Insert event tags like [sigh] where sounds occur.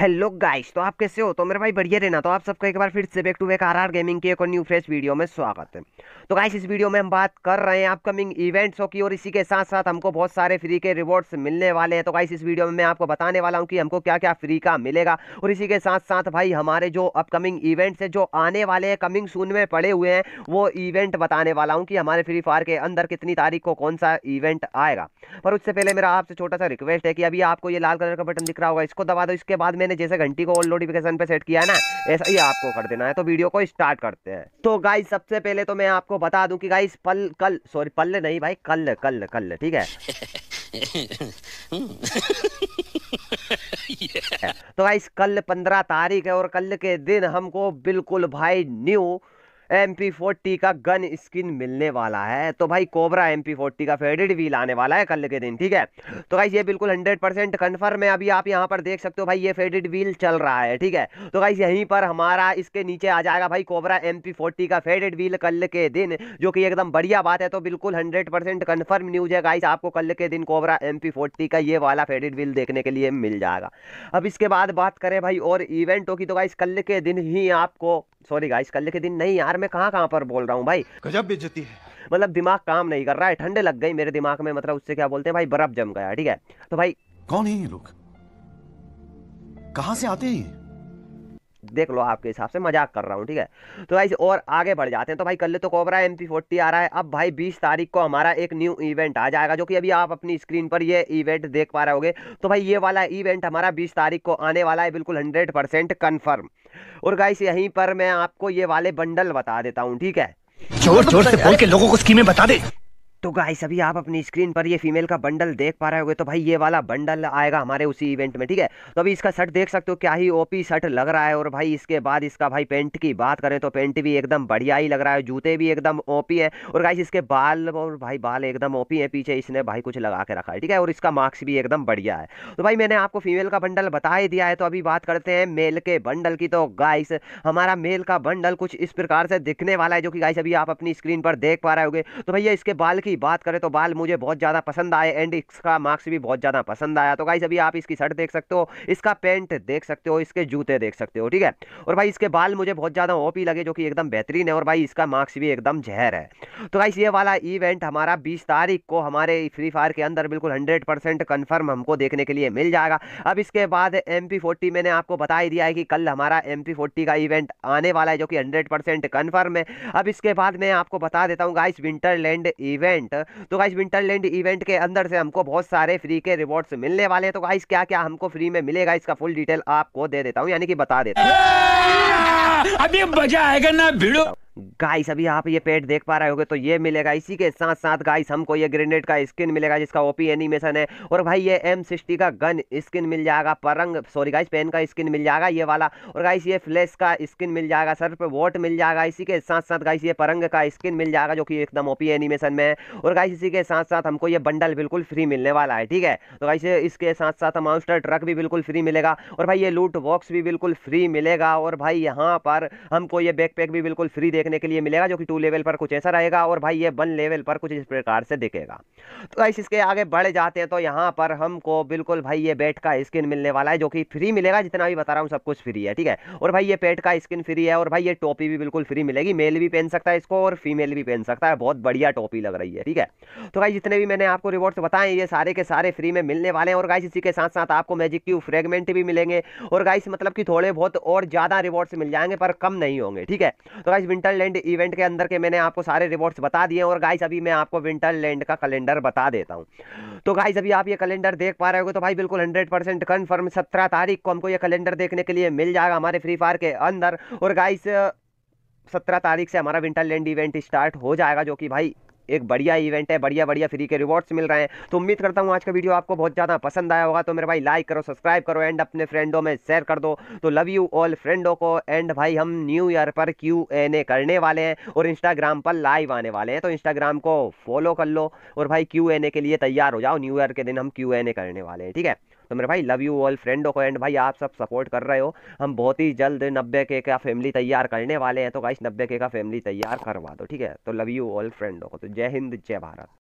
hello guys तो आप कैसे हो तो मेरे भाई बढ़िया रहना तो आप सबका एक बार फिर से back to back R gaming की एक और न्यू फ्रेश वीडियो में स्वागत है तो गाइस इस वीडियो में हम बात कर रहे हैं अपकमिंग इवेंट्सों की और इसी के साथ साथ हमको बहुत सारे फ्री के रिवॉर्ड्स मिलने वाले हैं तो गाइस इस वीडियो में मैं आपको बताने वाला हूँ कि हमको क्या क्या फ्री का मिलेगा और इसी के साथ साथ भाई हमारे जो अपकमिंग इवेंट्स है जो आने वाले हैं कमिंग सून में पड़े हुए हैं वो इवेंट बताने वाला हूँ कि हमारे फ्री फायर के अंदर कितनी तारीख को कौन सा इवेंट आएगा पर उससे पहले मेरा आपसे छोटा सा रिक्वेस्ट है कि अभी आपको ये लाल कलर का बटन दिख रहा होगा इसको दबा दो इसके बाद मैंने मैंने जैसे घंटी को ऑल नोटिफिकेशन पे सेट किया है ना ऐसा ही आपको कर देना है तो वीडियो को स्टार्ट करते हैं तो गाइस सबसे पहले तो मैं आपको बता दूं कि गाइस पल कल सॉरी पल नहीं भाई कल कल कल ठीक है [laughs] तो गाइस कल पंद्रह तारीख है और कल के दिन हमको बिल्कुल भाई न्यू एम पी का गन स्किन मिलने वाला है तो भाई कोबरा एम पी का फेडेड व्हील आने वाला है कल के दिन ठीक है तो भाई ये बिल्कुल हंड्रेड परसेंट कन्फर्म है अभी आप यहाँ पर देख सकते हो भाई ये फेडेड व्हील चल रहा है ठीक है तो भाई यहीं पर हमारा इसके नीचे आ जाएगा भाई कोबरा एम पी का फेडेड व्हील कल के दिन जो कि एकदम बढ़िया बात है तो बिल्कुल हंड्रेड परसेंट कन्फर्म न्यूज है गाइस आपको कल के दिन कोबरा एम पी का ये वाला फेडेड व्हील देखने के लिए मिल जाएगा अब इसके बाद बात करें भाई और इवेंटों की तो गाइस कल के दिन ही आपको सॉरी गाइस कल के दिन नहीं यार मैं कहाँ कहाँ पर बोल रहा हूँ भाई गजब बेचती है मतलब दिमाग काम नहीं कर रहा है ठंडे लग गई मेरे दिमाग में मतलब उससे क्या बोलते हैं भाई बर्फ जम गया ठीक है तो भाई कौन है ये लोग कहाँ से आते हैं देख लो आपके हिसाब से मजाक कर रहा हूँ ठीक है तो भाई और आगे बढ़ जाते हैं तो भाई कल तो कोबरा एम पी फोर्टी आ रहा है अब भाई बीस तारीख को हमारा एक न्यू इवेंट आ जाएगा जो कि अभी आप अपनी स्क्रीन पर ये इवेंट देख पा रहे होगे तो भाई ये वाला इवेंट हमारा बीस तारीख को आने वाला है बिल्कुल हंड्रेड परसेंट कन्फर्म और गाइस यहीं पर मैं आपको ये वाले बंडल बता देता हूँ ठीक है जोर जोर से बोल के लोगों को स्कीमें बता दे तो गाइस अभी आप अपनी स्क्रीन पर ये फीमेल का बंडल देख पा रहे होगे तो भाई ये वाला बंडल आएगा हमारे उसी इवेंट में ठीक है तो अभी इसका शर्ट देख सकते हो क्या ही ओपी शर्ट लग रहा है और भाई इसके बाद इसका भाई पेंट की बात करें तो पेंट भी एकदम बढ़िया ही लग रहा है जूते भी एकदम ओपी है और गाइस इसके बाल और भाई बाल एकदम ओपी है पीछे इसने भाई कुछ लगा के रखा है ठीक है और इसका मार्क्स भी एकदम बढ़िया है तो भाई मैंने आपको फीमेल का बंडल बता ही दिया है तो अभी बात करते हैं मेल के बंडल की तो गाइस हमारा मेल का बंडल कुछ इस प्रकार से दिखने वाला है जो कि गाइस अभी आप अपनी स्क्रीन पर देख पा रहे होगे तो भैया इसके बाल की बात करें तो बाल मुझे बहुत ज़्यादा पसंद आए एंड इसका मार्क्स भी बहुत ज़्यादा पसंद आया तो गाइज अभी आप इसकी शर्ट देख सकते हो इसका पेंट देख सकते हो इसके जूते देख सकते हो ठीक है और भाई इसके बाल मुझे बहुत ज़्यादा ओपी लगे जो कि एकदम बेहतरीन है और भाई इसका मार्क्स भी एकदम जहर है तो गाइस ये वाला इवेंट हमारा बीस तारीख को हमारे फ्री फायर के अंदर बिल्कुल हंड्रेड परसेंट कन्फर्म हमको देखने के लिए मिल जाएगा अब इसके बाद एम मैंने आपको बता ही दिया है कि कल हमारा एम का इवेंट आने वाला है जो कि हंड्रेड परसेंट है अब इसके बाद मैं आपको बता देता हूँ गाइस विंटरलैंड इवेंट इवेंट तो गाइस विंटरलैंड इवेंट के अंदर से हमको बहुत सारे फ्री के रिवॉर्ड्स मिलने वाले हैं तो गाइस क्या क्या हमको फ्री में मिलेगा इसका फुल डिटेल आपको दे देता हूँ यानी कि बता देता हूँ अभी मजा आएगा ना भिड़ो गाइस अभी आप ये पेट देख पा रहे होगे तो ये मिलेगा इसी के साथ साथ गाइस हमको ये ग्रेनेड का स्किन मिलेगा जिसका ओपी एनिमेशन है और भाई ये एम सिक्सटी का गन स्किन मिल जाएगा परंग सॉरी गाइस पेन का स्किन मिल जाएगा ये वाला और गाइस ये फ्लैश का स्किन मिल जाएगा सर पे वोट मिल जाएगा इसी के साथ साथ गाइस ये परंग का स्किन मिल जाएगा जो कि एकदम ओपी एनिमेशन में है और गाइस इसी के साथ साथ हमको ये बंडल बिल्कुल फ्री मिलने वाला है ठीक है तो गाइस इसके साथ साथ माउस्टर ट्रक भी बिल्कुल फ्री मिलेगा और भाई ये लूट बॉक्स भी बिल्कुल फ्री मिलेगा और भाई यहाँ पर हमको ये बैकपैक भी बिल्कुल फ्री देखने के लिए मिलेगा जो कि टू लेवल पर कुछ ऐसा रहेगा और भाई ये वन लेवल पर कुछ इस प्रकार से दिखेगा तो गाइस इसके आगे बढ़ जाते हैं तो यहाँ पर हमको बिल्कुल भाई ये बेट का स्किन मिलने वाला है जो कि फ्री मिलेगा जितना भी बता रहा हूँ सब कुछ फ्री है ठीक है और भाई ये पेट का स्किन फ्री है और भाई ये टोपी भी बिल्कुल फ्री मिलेगी मेल भी पहन सकता है इसको और फीमेल भी पहन सकता है बहुत बढ़िया टोपी लग रही है ठीक है तो भाई जितने भी मैंने आपको रिवॉर्ड्स बताए ये सारे के सारे फ्री में मिलने वाले हैं और गाइस इसी के साथ साथ आपको मैजिक क्यू फ्रेगमेंट भी मिलेंगे और गाइस मतलब कि थोड़े बहुत और ज़्यादा रिवॉर्ड्स मिल जाएंगे पर कम नहीं होंगे ठीक है तो गाइस विंटरलैंड इवेंट के अंदर के मैंने आपको सारे रिवॉर्ड्स बता दिए और गाइस अभी मैं आपको विंटर लैंड का कैलेंडर बता देता हूँ तो गाइस अभी आप ये कैलेंडर देख पा रहे हो तो भाई बिल्कुल हंड्रेड परसेंट कन्फर्म सत्रह तारीख को हमको ये कैलेंडर देखने के लिए मिल जाएगा हमारे फ्री फायर के अंदर और गाइस सत्रह तारीख से हमारा विंटर लैंड इवेंट स्टार्ट हो जाएगा जो कि भाई एक बढ़िया इवेंट है बढ़िया बढ़िया फ्री के रिवॉर्ड्स मिल रहे हैं तो उम्मीद करता हूँ आज का वीडियो आपको बहुत ज़्यादा पसंद आया होगा तो मेरे भाई लाइक करो सब्सक्राइब करो एंड अपने फ्रेंडों में शेयर कर दो तो लव यू ऑल फ्रेंडों को एंड भाई हम न्यू ईयर पर क्यू एन ए करने वाले हैं और इंस्टाग्राम पर लाइव आने वाले हैं तो इंस्टाग्राम को फॉलो कर लो और भाई क्यू एन ए के लिए तैयार हो जाओ न्यू ईयर के दिन हम क्यू एन ए करने वाले हैं ठीक है तो मेरे भाई लव यू ऑल फ्रेंडों को एंड भाई आप सब सपोर्ट कर रहे हो हम बहुत ही जल्द नब्बे के का फैमिली तैयार करने वाले हैं तो गाइस नब्बे के का फैमिली तैयार करवा दो ठीक है तो लव यू ऑल फ्रेंडों को तो जय हिंद जय भारत